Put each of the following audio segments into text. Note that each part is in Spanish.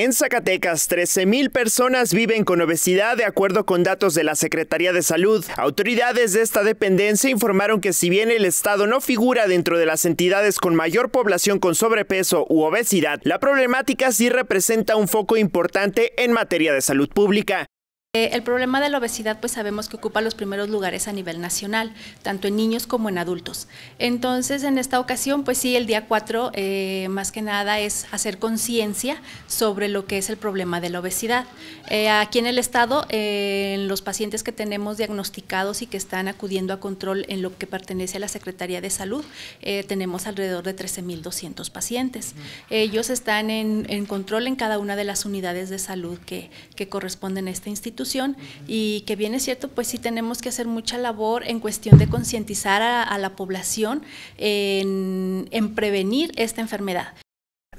En Zacatecas, 13.000 personas viven con obesidad de acuerdo con datos de la Secretaría de Salud. Autoridades de esta dependencia informaron que si bien el Estado no figura dentro de las entidades con mayor población con sobrepeso u obesidad, la problemática sí representa un foco importante en materia de salud pública. Eh, el problema de la obesidad pues sabemos que ocupa los primeros lugares a nivel nacional, tanto en niños como en adultos. Entonces en esta ocasión pues sí, el día 4 eh, más que nada es hacer conciencia sobre lo que es el problema de la obesidad. Eh, aquí en el estado, en los pacientes que tenemos diagnosticados y que están acudiendo a control en lo que pertenece a la Secretaría de Salud, tenemos alrededor de 13.200 pacientes. Ellos están en, control en cada una de las unidades de salud que, que corresponden a esta institución y que bien es cierto, pues sí tenemos que hacer mucha labor en cuestión de concientizar a, la población en, en prevenir esta enfermedad.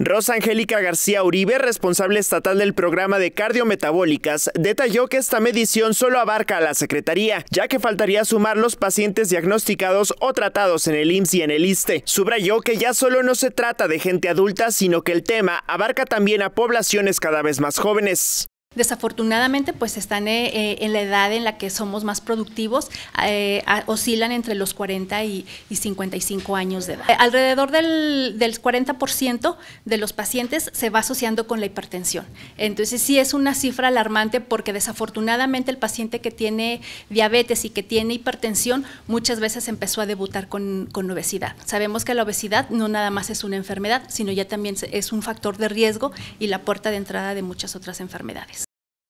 Rosa Angélica García Uribe, responsable estatal del programa de cardiometabólicas, detalló que esta medición solo abarca a la Secretaría, ya que faltaría sumar los pacientes diagnosticados o tratados en el IMSS y en el ISTE. Subrayó que ya solo no se trata de gente adulta, sino que el tema abarca también a poblaciones cada vez más jóvenes. Desafortunadamente, pues están eh, eh, en la edad en la que somos más productivos, eh, oscilan entre los 40 y, 55 años de edad. Alrededor del, 40% de los pacientes se va asociando con la hipertensión. Entonces sí es una cifra alarmante porque desafortunadamente el paciente que tiene diabetes y que tiene hipertensión muchas veces empezó a debutar con, con obesidad. Sabemos que la obesidad no nada más es una enfermedad, sino ya también es un factor de riesgo y la puerta de entrada de muchas otras enfermedades.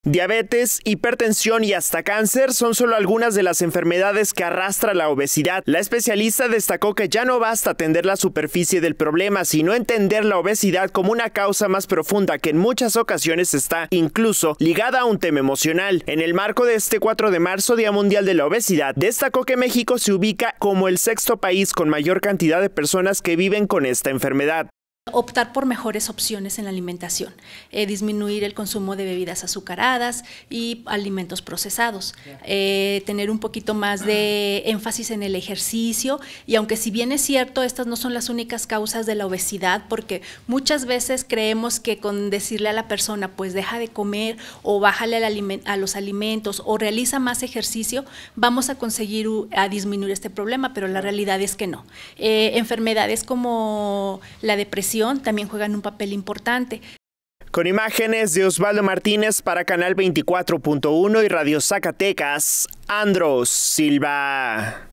Diabetes, hipertensión y hasta cáncer son solo algunas de las enfermedades que arrastra la obesidad. La especialista destacó que ya no basta atender la superficie del problema, sino entender la obesidad como una causa más profunda que en muchas ocasiones está incluso ligada a un tema emocional. En el marco de este 4 de marzo, Día Mundial de la Obesidad, destacó que México se ubica como el sexto país con mayor cantidad de personas que viven con esta enfermedad optar por mejores opciones en la alimentación, eh, disminuir el consumo de bebidas azucaradas y alimentos procesados, eh, tener un poquito más de énfasis en el ejercicio y aunque si bien es cierto, estas no son las únicas causas de la obesidad porque muchas veces creemos que con decirle a la persona pues deja de comer o bájale a los alimentos o realiza más ejercicio, vamos a conseguir a disminuir este problema, pero la realidad es que no. Eh, enfermedades como la depresión, también juegan un papel importante. Con imágenes de Osvaldo Martínez para Canal 24.1 y Radio Zacatecas, Andros Silva.